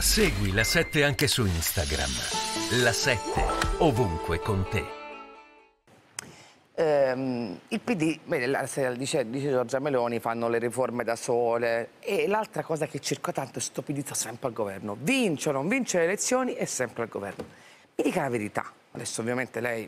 Segui la 7 anche su Instagram. La 7 ovunque con te. Eh, il PD, dice, dice Giorgia Meloni, fanno le riforme da sole e l'altra cosa che circa tanto è stupidizza sempre al governo. Vince o non vince le elezioni è sempre al governo. Mi dica la verità, adesso ovviamente lei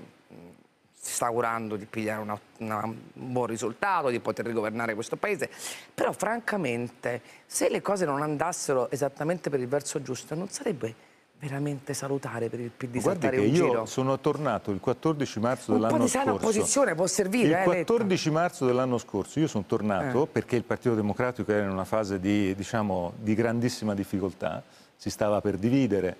sta augurando di pigliare una, una, un buon risultato, di poter rigovernare questo paese, però francamente se le cose non andassero esattamente per il verso giusto non sarebbe veramente salutare per il PD Guardi che io giro. sono tornato il 14 marzo dell'anno scorso. Un po' di sana opposizione può servire. Il eh, 14 letto. marzo dell'anno scorso io sono tornato eh. perché il Partito Democratico era in una fase di, diciamo, di grandissima difficoltà, si stava per dividere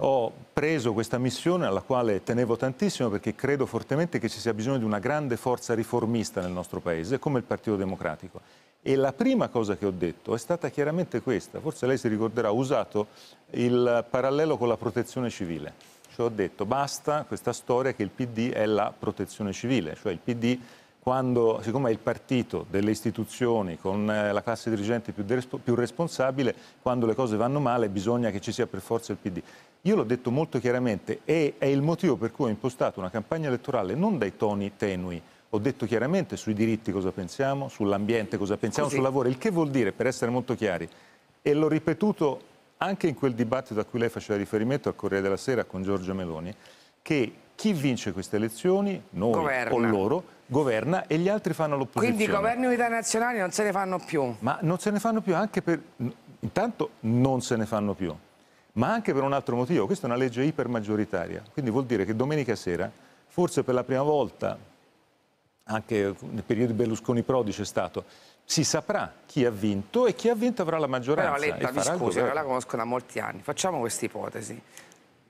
ho preso questa missione alla quale tenevo tantissimo perché credo fortemente che ci sia bisogno di una grande forza riformista nel nostro paese, come il Partito Democratico. E la prima cosa che ho detto è stata chiaramente questa, forse lei si ricorderà, ho usato il parallelo con la protezione civile. Cioè ho detto basta questa storia che il PD è la protezione civile, cioè il PD quando, siccome è il partito delle istituzioni con eh, la classe dirigente più, più, responsabile, quando le cose vanno male bisogna che ci sia per forza il PD. Io l'ho detto molto chiaramente e è il motivo per cui ho impostato una campagna elettorale non dai toni tenui, ho detto chiaramente sui diritti cosa pensiamo, sull'ambiente cosa pensiamo, Così. sul lavoro, il che vuol dire, per essere molto chiari, e l'ho ripetuto anche in quel dibattito a cui lei faceva riferimento al Corriere della Sera con Giorgio Meloni, che chi vince queste elezioni, noi Governa. o loro, governa e gli altri fanno l'opposizione. Quindi i governi unità nazionali non se ne fanno più? Ma non se ne fanno più anche per... Intanto non se ne fanno più, ma anche per un altro motivo. Questa è una legge ipermaggioritaria, quindi vuol dire che domenica sera, forse per la prima volta, anche nel periodo di Berlusconi-Prodi c'è stato, si saprà chi ha vinto e chi ha vinto avrà la maggioranza. Però Letta, mi scusi, la conosco da molti anni, facciamo questa ipotesi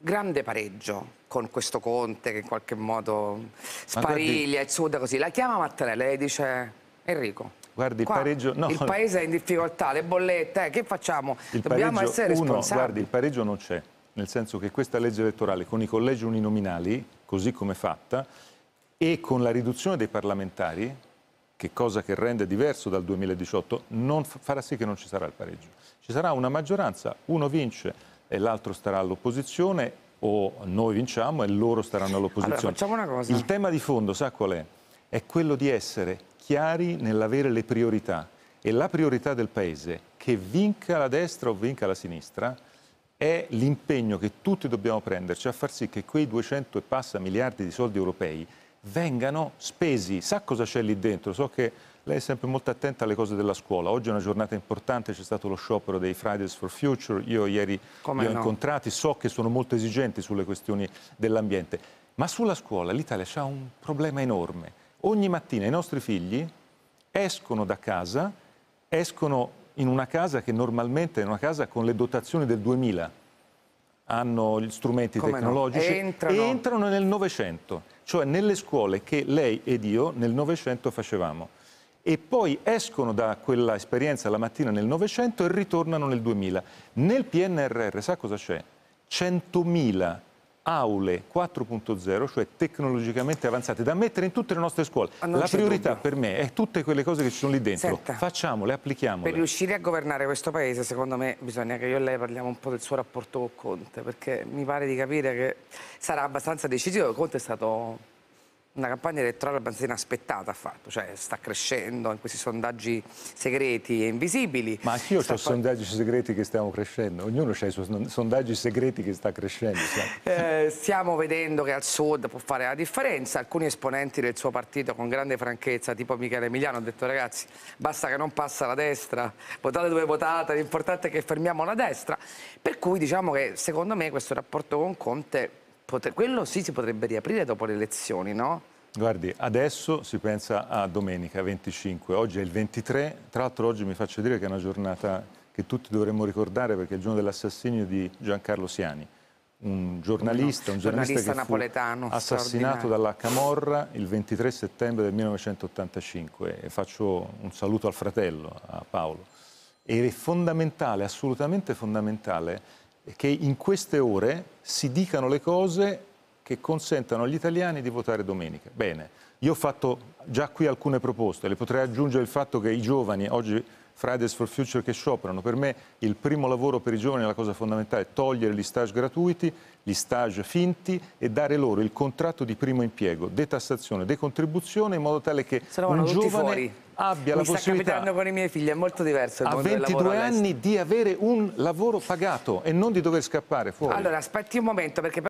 grande pareggio con questo Conte che in qualche modo spariglia, esuda così. La chiama Mattarella e dice Enrico. Guardi, qua, il pareggio... No. Il paese è in difficoltà, le bollette, eh, che facciamo? Il Dobbiamo pareggio, essere responsabili. guardi, il pareggio non c'è, nel senso che questa legge elettorale con i collegi uninominali, così come fatta, e con la riduzione dei parlamentari, che cosa che rende diverso dal 2018, non farà sì che non ci sarà il pareggio. Ci sarà una maggioranza, uno vince, e l'altro starà all'opposizione o noi vinciamo e loro staranno all'opposizione. Allora, Il tema di fondo, sa qual è? È quello di essere chiari nell'avere le priorità. E la priorità del Paese, che vinca la destra o vinca la sinistra, è l'impegno che tutti dobbiamo prenderci a far sì che quei 200 e passa miliardi di soldi europei vengano spesi. Sa cosa c'è lì dentro? So che lei è sempre molto attenta alle cose della scuola. Oggi è una giornata importante, c'è stato lo sciopero dei Fridays for Future. Io ieri Come li ho no? incontrati, so che sono molto esigenti sulle questioni dell'ambiente. Ma sulla scuola l'Italia ha un problema enorme. Ogni mattina i nostri figli escono da casa, escono in una casa che normalmente è una casa con le dotazioni del 2000 hanno gli strumenti Come tecnologici no? entrano... e entrano nel Novecento, cioè nelle scuole che lei ed io nel Novecento facevamo e poi escono da quella esperienza la mattina nel Novecento e ritornano nel 2000. Nel PNRR, sa cosa c'è? 100.000 aule 4.0, cioè tecnologicamente avanzate, da mettere in tutte le nostre scuole. Ah, la priorità dubbio. per me è tutte quelle cose che ci sono lì dentro. Senta, Facciamole, applichiamole. Per riuscire a governare questo paese, secondo me, bisogna che io e lei parliamo un po' del suo rapporto con Conte, perché mi pare di capire che sarà abbastanza decisivo. Conte è stato una campagna elettorale abbastanza inaspettata ha fatto, cioè sta crescendo in questi sondaggi segreti e invisibili. Ma anch'io ho fa... sondaggi segreti che stiamo crescendo, ognuno ha i suoi sondaggi segreti che sta crescendo. Eh, stiamo vedendo che al sud può fare la differenza, alcuni esponenti del suo partito con grande franchezza, tipo Michele Emiliano, hanno detto ragazzi basta che non passa la destra, votate dove votate, l'importante è che fermiamo la destra. Per cui diciamo che secondo me questo rapporto con Conte, quello sì si potrebbe riaprire dopo le elezioni, no? Guardi, adesso si pensa a domenica 25, oggi è il 23, tra l'altro oggi mi faccio dire che è una giornata che tutti dovremmo ricordare perché è il giorno dell'assassinio di Giancarlo Siani, un giornalista, un giornalista, napoletano assassinato dalla Camorra il 23 settembre del 1985 e faccio un saluto al fratello, a Paolo. Ed è fondamentale, assolutamente fondamentale, che in queste ore si dicano le cose che consentano agli italiani di votare domenica. Bene, io ho fatto già qui alcune proposte, le potrei aggiungere il fatto che i giovani oggi Fridays for Future che scioperano. Per me il primo lavoro per i giovani è la cosa fondamentale, togliere gli stage gratuiti, gli stage finti e dare loro il contratto di primo impiego, detassazione, decontribuzione in modo tale che Sono un giovane abbia Mi la possibilità capitando con i miei figli, è molto diverso il a 22 anni di avere un lavoro pagato e non di dover scappare fuori. Allora aspetti un momento perché